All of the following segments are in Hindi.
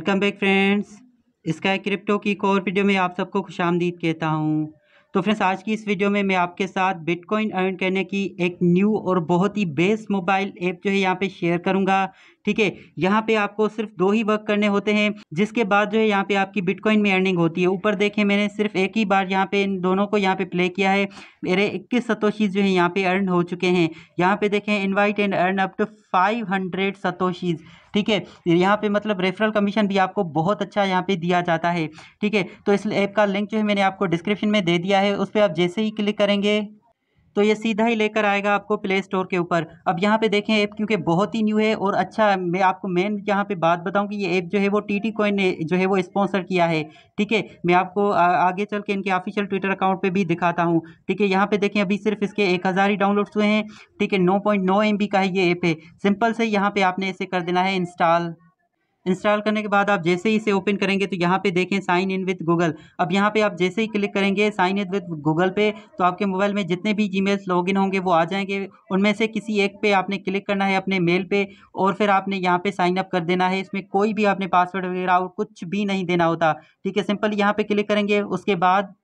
वेलकम बैक फ्रेंड्स इसका क्रिप्टो की एक और वीडियो में आप सबको खुश आमदीद कहता हूँ तो फ्रेंड्स आज की इस वीडियो में मैं आपके साथ बिटकॉइन अर्न करने की एक न्यू और बहुत ही बेस्ट मोबाइल ऐप जो है यहाँ पे शेयर करूँगा ठीक है यहाँ पे आपको सिर्फ दो ही वर्क करने होते हैं जिसके बाद जो है यहाँ पे आपकी बिटकॉइन में अर्निंग होती है ऊपर देखें मैंने सिर्फ एक ही बार यहाँ पे इन दोनों को यहाँ पे प्ले किया है मेरे इक्कीस सतोशीज जो है यहाँ पे अर्न हो चुके हैं यहाँ पे देखें invite and earn up to five hundred satoshis ठीक है यहाँ पे मतलब रेफरल कमीशन भी आपको बहुत अच्छा यहाँ पे दिया जाता है ठीक है तो इस ऐप का लिंक जो है मैंने आपको डिस्क्रिप्शन में दे दिया है उस पर आप जैसे ही क्लिक करेंगे तो ये सीधा ही लेकर आएगा आपको प्ले स्टोर के ऊपर अब यहाँ पे देखें ऐप क्योंकि बहुत ही न्यू है और अच्छा मैं आपको मेन यहाँ पे बात बताऊँ कि ये ऐप जो है वो टी टी कॉइन ने जो है वो स्पॉन्सर किया है ठीक है मैं आपको आगे चल के इनके ऑफिशियल ट्विटर अकाउंट पे भी दिखाता हूँ ठीक है यहाँ पे देखें अभी सिर्फ इसके एक हज़ार ही डाउनलोड्स हुए हैं ठीक है नौ पॉइंट एम बी का ही ये ऐप है सिंपल से यहाँ पर आपने इसे कर देना है इंस्टॉल इंस्टॉल करने के बाद आप जैसे ही इसे ओपन करेंगे तो यहाँ पे देखें साइन इन विद गूगल अब यहाँ पे आप जैसे ही क्लिक करेंगे साइन इन विद गूगल पे तो आपके मोबाइल में जितने भी जी लॉगिन होंगे वो आ जाएंगे उनमें से किसी एक पे आपने क्लिक करना है अपने मेल पे और फिर आपने यहाँ पे साइन अप कर देना है इसमें कोई भी आपने पासवर्ड वगैरह और कुछ भी नहीं देना होता ठीक है सिंपल यहाँ पर क्लिक करेंगे उसके बाद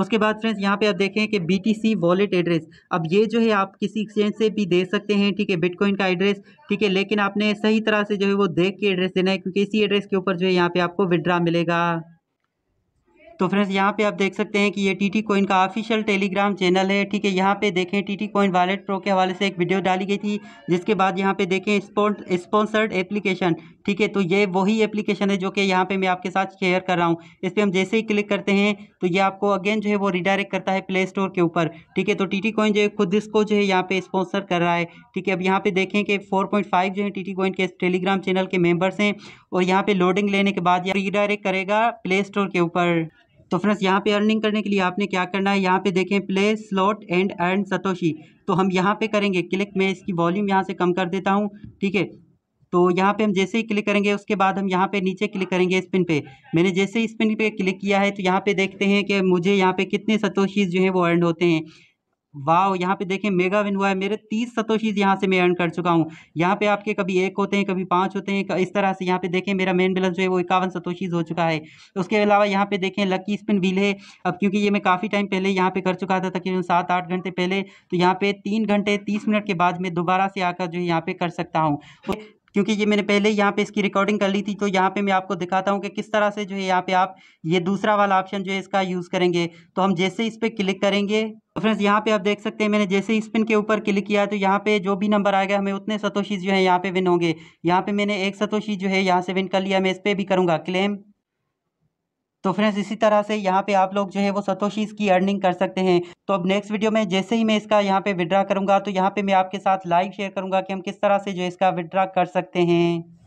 उसके बाद फ्रेंड्स यहाँ पे आप देखें कि B T C wallet address अब ये जो है आप किसी एक्सचेंज से भी दे सकते हैं ठीक है बिटकॉइन का एड्रेस ठीक है लेकिन आपने सही तरह से जो है वो देख के एड्रेस देना है क्योंकि इसी एड्रेस के ऊपर जो है यहाँ पे आपको विड्रा मिलेगा तो फ्रेंड्स यहाँ पे आप देख सकते हैं कि ये टी टी कोइन का ऑफिशियल टेलीग्राम चैनल है ठीक है यहाँ पे देखें T T coin wallet pro के हवाले से एक वीडियो डाली गई थी जिसके बाद यहाँ पे देखें स्पॉन्सर्ड एप्लीकेशन ठीक है तो ये वही एप्लीकेशन है जो कि यहाँ पे मैं आपके साथ शेयर कर रहा हूँ इस पर हम जैसे ही क्लिक करते हैं तो ये आपको अगेन जो है वो रिडायरेक्ट करता है प्ले स्टोर के ऊपर ठीक है तो टी टी कॉइन जो है खुद इसको जो है यहाँ पे स्पॉन्सर कर रहा है ठीक है अब यहाँ पे देखें कि 4.5 जो है टी टी कॉइन के टेलीग्राम चैनल के मेंबर्स हैं और यहाँ पे लोडिंग लेने के बाद यह रिडायरेक्ट करेगा प्ले स्टोर के ऊपर तो फ्रेंड्स यहाँ पे अर्निंग करने के लिए आपने क्या करना है यहाँ पे देखें play slot and earn satoshi तो हम यहाँ पे करेंगे क्लिक मैं इसकी वॉल्यूम यहाँ से कम कर देता हूँ ठीक है तो यहाँ पे हम जैसे ही क्लिक करेंगे उसके बाद हम यहाँ पे नीचे क्लिक करेंगे स्पिन पे मैंने जैसे ही स्पिन पे क्लिक किया है तो यहाँ पे देखते हैं कि मुझे यहाँ पे कितने सतोशीज जो है वो अर्न होते हैं वाह यहाँ पे देखें मेगा विन हुआ है मेरे तीस सतोशीज यहाँ से मैं अर्न कर चुका हूँ यहाँ पे आपके कभी एक होते हैं कभी पाँच होते हैं इस तरह से यहाँ पे देखें मेरा मेन बैलेंस जो है वो इक्यावन सतोशीज हो चुका है उसके अलावा यहाँ पे देखें लकी स्पिन व्हील है अब क्योंकि ये मैं काफ़ी टाइम पहले यहाँ पे कर चुका था तकरीबन सात आठ घंटे पहले तो यहाँ पे तीन घंटे तीस मिनट के बाद मैं दोबारा से आकर जो है यहाँ पे कर सकता हूँ क्योंकि ये मैंने पहले यहाँ पे इसकी रिकॉर्डिंग कर ली थी तो यहाँ पे मैं आपको दिखाता हूँ कि किस तरह से जो है यहाँ पे आप ये दूसरा वाला ऑप्शन जो है इसका यूज़ करेंगे तो हम जैसे इस पर क्लिक करेंगे तो फ्रेंड्स यहाँ पे आप देख सकते हैं मैंने जैसे इस पिन के ऊपर क्लिक किया तो यहाँ पे जो भी नंबर आएगा हमें उतने सतोशी जो है यहाँ पे विन होंगे यहाँ पे मैंने एक सतोशी जो है यहाँ से विन कर लिया मैं इस पर भी करूँगा क्लेम तो फ्रेंड्स इसी तरह से यहाँ पे आप लोग जो है वो सतोशीज की अर्निंग कर सकते हैं तो अब नेक्स्ट वीडियो में जैसे ही मैं इसका यहाँ पे विड्रा करूँगा तो यहाँ पे मैं आपके साथ लाइव शेयर करूँगा कि हम किस तरह से जो इसका विड्रा कर सकते हैं